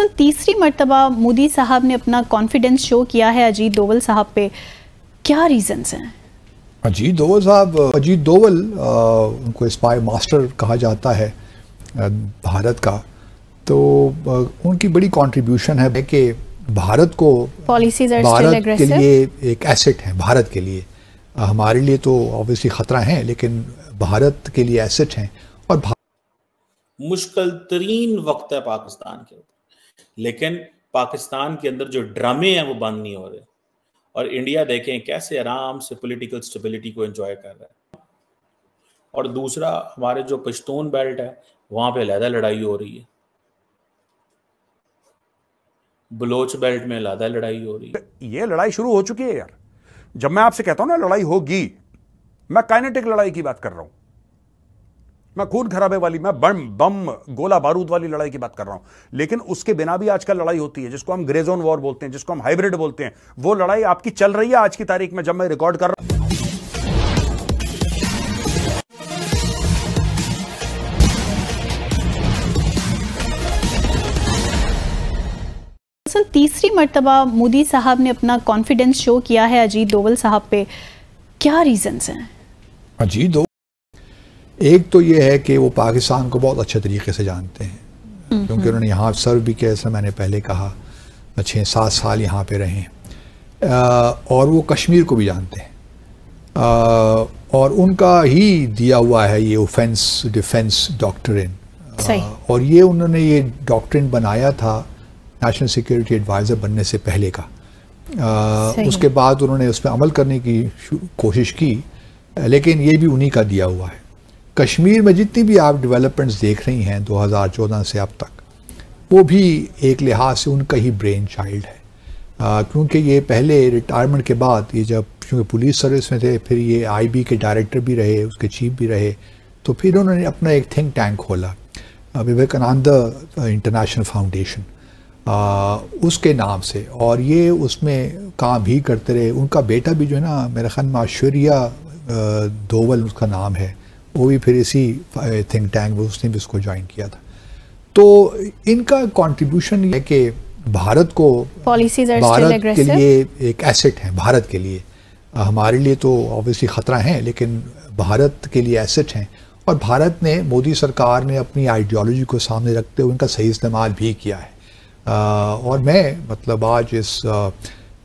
Sir तीसरी मरतबा मोदी साहब ने अपना कॉन्फिडेंस शो किया है अजीत दोवल साहब पे क्या रीजंस हैं अजीत दोवल साहब अजीत दोवल उनको स्पाई मास्टर कहा जाता है भारत का तो उनकी बड़ी कंट्रीब्यूशन है कि भारत को भारत के लिए एक एसेट है भारत के लिए हमारे लिए तो ऑब्वियसली ख़तरा है लेकिन भारत के लिए एसेट है और मुश्किल तरीन वक्त है पाकिस्तान के लेकिन पाकिस्तान के अंदर जो ड्रामे हैं वो बंद नहीं हो रहे और इंडिया देखें कैसे आराम से पॉलिटिकल स्टेबिलिटी को एंजॉय कर रहा है और दूसरा हमारे जो पश्तून बेल्ट है वहां पे अलहदा लड़ाई हो रही है बलोच बेल्ट में अलहदा लड़ाई हो रही है ये लड़ाई शुरू हो चुकी है यार जब मैं आपसे कहता हूं ना लड़ाई होगी मैं काइनेटिक लड़ाई की बात कर रहा हूं मैं खून खराबे वाली मैं बम बम गोला बारूद वाली लड़ाई की बात कर रहा हूं लेकिन उसके बिना भी आजकल लड़ाई होती है जिसको हम ग्रेजोन वॉर बोलते हैं जिसको हम हाइब्रिड बोलते हैं वो लड़ाई आपकी चल रही है आज की तारीख में जब मैं रिकॉर्ड कर रहा हूं दरअसल तीसरी मरतबा मोदी साहब ने अपना कॉन्फिडेंस शो किया है अजीत डोवल साहब पे क्या रीजन है अजीत एक तो ये है कि वो पाकिस्तान को बहुत अच्छे तरीके से जानते हैं हम्म, क्योंकि हम्म। उन्होंने यहाँ सर्व भी किया जैसा मैंने पहले कहा छः सात साल यहाँ पे रहे आ, और वो कश्मीर को भी जानते हैं आ, और उनका ही दिया हुआ है ये ओफेंस डिफेंस डॉक्ट्रिन और ये उन्होंने ये डॉक्ट्रिन बनाया था नेशनल सिक्योरिटी एडवाइज़र बनने से पहले का आ, उसके बाद उन्होंने उस पर अमल करने की कोशिश की लेकिन ये भी उन्हीं का दिया हुआ है कश्मीर में जितनी भी आप डेवलपमेंट्स देख रही हैं 2014 से अब तक वो भी एक लिहाज से उनका ही ब्रेन चाइल्ड है क्योंकि ये पहले रिटायरमेंट के बाद ये जब क्योंकि पुलिस सर्विस में थे फिर ये आईबी के डायरेक्टर भी रहे उसके चीफ भी रहे तो फिर उन्होंने अपना एक थिंक टैंक खोला विवेकानंद इंटरनेशनल फाउंडेशन उसके नाम से और ये उसमें काम भी करते रहे उनका बेटा भी जो है ना मेरा ख्याल माशुरिया दोवल उसका नाम है वो भी फिर इसी थिंक टैंक में उसने भी उसको ज्वाइन किया था तो इनका कॉन्ट्रीब्यूशन है कि भारत को भारत के लिए एक एसेट है भारत के लिए हमारे लिए तो ऑब्वियसली ख़तरा है लेकिन भारत के लिए एसेट हैं और भारत ने मोदी सरकार ने अपनी आइडियोलॉजी को सामने रखते हुए उनका सही इस्तेमाल भी किया है आ, और मैं मतलब आज इस आ,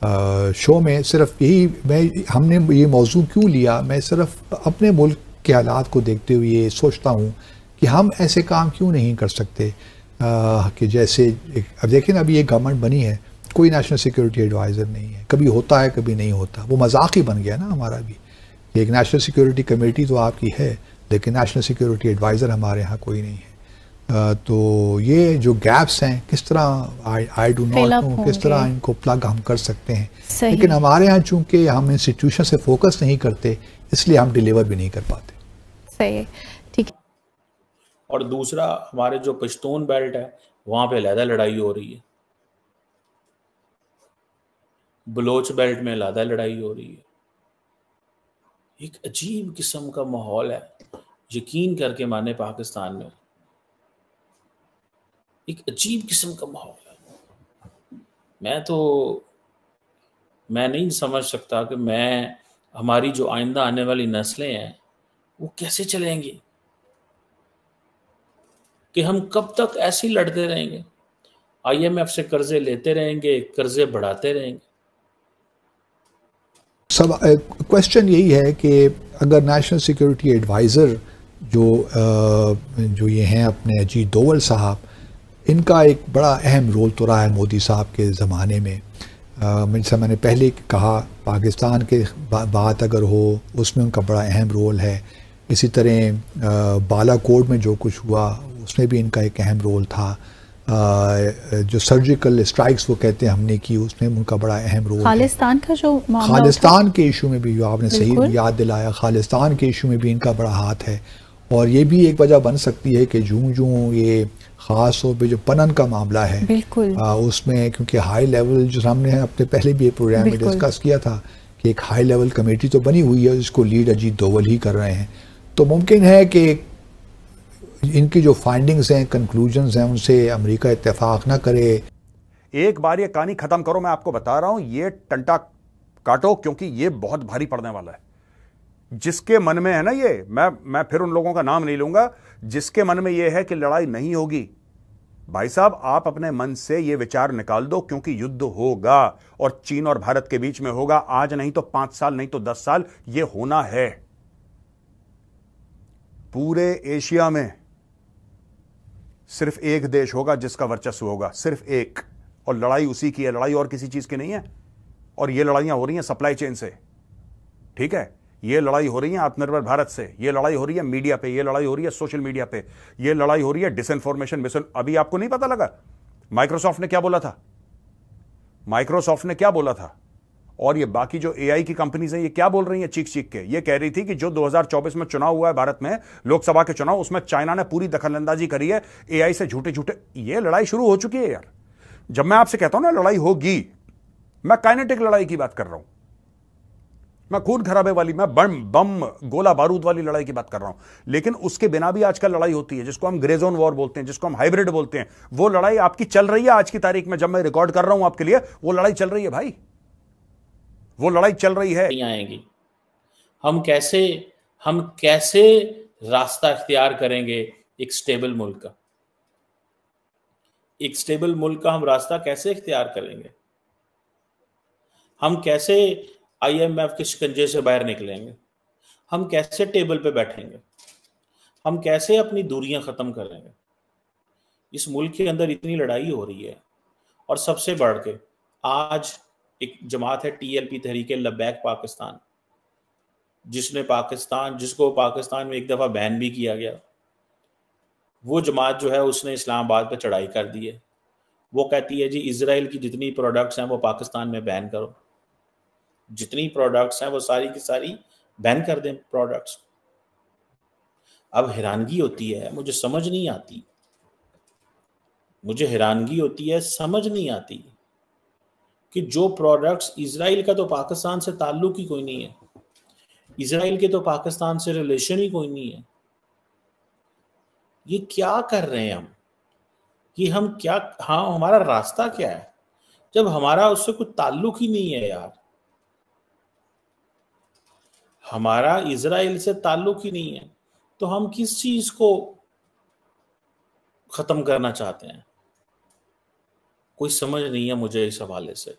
आ, शो में सिर्फ यही मैं हमने ये मौजू क्यों लिया मैं सिर्फ अपने मुल्क के हालात को देखते हुए ये सोचता हूँ कि हम ऐसे काम क्यों नहीं कर सकते आ, कि जैसे अब देखें ना अभी ये गवर्नमेंट बनी है कोई नेशनल सिक्योरिटी एडवाइज़र नहीं है कभी होता है कभी नहीं होता वो मजाक ही बन गया ना हमारा भी एक नेशनल सिक्योरिटी कमेटी तो आपकी है लेकिन नेशनल सिक्योरिटी एडवाइज़र हमारे यहाँ कोई नहीं है आ, तो ये जो गैप्स हैं किस तरह आई डू नॉट नो किस तरह इनको प्लग हम कर सकते हैं लेकिन हमारे यहाँ चूंकि हम इंस्टीट्यूशन से फोकस नहीं करते इसलिए हम डिलीवर भी नहीं कर पाते सही है ठीक है और दूसरा हमारे जो पश्तून बेल्ट है वहां पे अलहदा लड़ाई हो रही है बलोच बेल्ट में अलहदा लड़ाई हो रही है एक अजीब किस्म का माहौल है यकीन करके माने पाकिस्तान में एक अजीब किस्म का माहौल है मैं तो मैं नहीं समझ सकता कि मैं हमारी जो आइंदा आने वाली नस्लें हैं वो कैसे चलेंगे कि हम कब तक ऐसे ही लड़ते रहेंगे आईएमएफ से कर्जे लेते रहेंगे कर्जे बढ़ाते रहेंगे सब क्वेश्चन यही है कि अगर नेशनल सिक्योरिटी एडवाइज़र जो जो ये हैं अपने अजीत दोवल साहब इनका एक बड़ा अहम रोल तो रहा है मोदी साहब के ज़माने में जैसा मैंने पहले कहा पाकिस्तान के बात अगर हो उसमें उनका बड़ा अहम रोल है इसी तरह बालाकोट में जो कुछ हुआ उसमें भी इनका एक अहम रोल था जो सर्जिकल स्ट्राइक्स वो कहते हैं हमने की उसमें उनका बड़ा अहम रोल खालिस्तान का जो खालिस्तान के इशू में भी आपने सही याद दिलाया खालिस्तान के इशू में भी इनका बड़ा हाथ है और ये भी एक वजह बन सकती है कि जूं जूं ये ख़ास तौर पर जो पनन का मामला है बिल्कुल आ, उसमें क्योंकि हाई लेवल जो सामने अपने पहले भी एक प्रोग्राम में डिस्कस किया था कि एक हाई लेवल कमेटी तो बनी हुई है जिसको लीड अजीत दोवल ही कर रहे हैं तो मुमकिन है कि इनकी जो फाइंडिंग्स हैं कंक्लूजन हैं उनसे अमरीका इतफाक़ ना करे एक बार ये कहानी ख़त्म करो मैं आपको बता रहा हूं ये टंटा काटो क्योंकि ये बहुत भारी पड़ने वाला है जिसके मन में है ना ये मैं मैं फिर उन लोगों का नाम नहीं लूंगा जिसके मन में ये है कि लड़ाई नहीं होगी भाई साहब आप अपने मन से ये विचार निकाल दो क्योंकि युद्ध होगा और चीन और भारत के बीच में होगा आज नहीं तो पांच साल नहीं तो दस साल ये होना है पूरे एशिया में सिर्फ एक देश होगा जिसका वर्चस्व होगा सिर्फ एक और लड़ाई उसी की है लड़ाई और किसी चीज की नहीं है और ये लड़ाइयां हो रही हैं सप्लाई चेन से ठीक है ये लड़ाई हो रही है आत्मनिर्भर भारत से ये लड़ाई हो रही है मीडिया पे ये लड़ाई हो रही है सोशल मीडिया पे ये लड़ाई हो रही है डिसइंफॉर्मेशन मिस अभी आपको नहीं पता लगा माइक्रोसॉफ्ट ने क्या बोला था माइक्रोसॉफ्ट ने क्या बोला था और ये बाकी जो एआई की कंपनीज हैं ये क्या बोल रही हैं चीख चीख के ये कह रही थी कि जो 2024 में चुनाव हुआ है भारत में लोकसभा के चुनाव उसमें चाइना ने पूरी दखलंदाजी करी है एआई से झूठे झूठे ये लड़ाई शुरू हो चुकी है यार जब मैं आपसे कहता हूं ना लड़ाई होगी मैं काइनेटिक लड़ाई की बात कर रहा हूं मैं खून खराबे वाली मैं बम बम गोला बारूद वाली लड़ाई की बात कर रहा हूं लेकिन उसके बिना भी आजकल लड़ाई होती है जिसको हम ग्रेजोन वॉर बोलते हैं जिसको हम हाइब्रिड बोलते हैं वो लड़ाई आपकी चल रही है आज की तारीख में जब मैं रिकॉर्ड कर रहा हूं आपके लिए वो लड़ाई चल रही है भाई वो लड़ाई चल रही है नहीं आएंगी हम कैसे हम कैसे रास्ता अख्तियार करेंगे एक स्टेबल मुल्क का एक स्टेबल मुल्क का हम रास्ता कैसे अख्तियार करेंगे हम कैसे आईएमएफ के शिकंजे से बाहर निकलेंगे हम कैसे टेबल पे बैठेंगे हम कैसे अपनी दूरियां ख़त्म करेंगे इस मुल्क के अंदर इतनी लड़ाई हो रही है और सबसे बढ़ के आज एक जमात है T L P Tehreek Labbaik Pakistan जिसने पाकिस्तान जिसको पाकिस्तान में एक दफ़ा बैन भी किया गया वो जमात जो है उसने इस्लामाबाद पर चढ़ाई कर दी है वो कहती है जी इसराइल की जितनी प्रोडक्ट्स हैं वो पाकिस्तान में बैन करो जितनी प्रोडक्ट्स हैं वो सारी की सारी बैन कर दें प्रोडक्ट्स अब हैरानगी होती है मुझे समझ नहीं आती मुझे हैरानगी होती है समझ नहीं आती कि जो प्रोडक्ट्स इसराइल का तो पाकिस्तान से ताल्लुक ही कोई नहीं है इसराइल के तो पाकिस्तान से रिलेशन ही कोई नहीं है ये क्या कर रहे हैं हम ये हम क्या हाँ हमारा रास्ता क्या है जब हमारा उससे कुछ ताल्लुक ही नहीं है यार हमारा इसराइल से ताल्लुक ही नहीं है तो हम किस चीज को खत्म करना चाहते हैं कोई समझ नहीं है मुझे इस हवाले से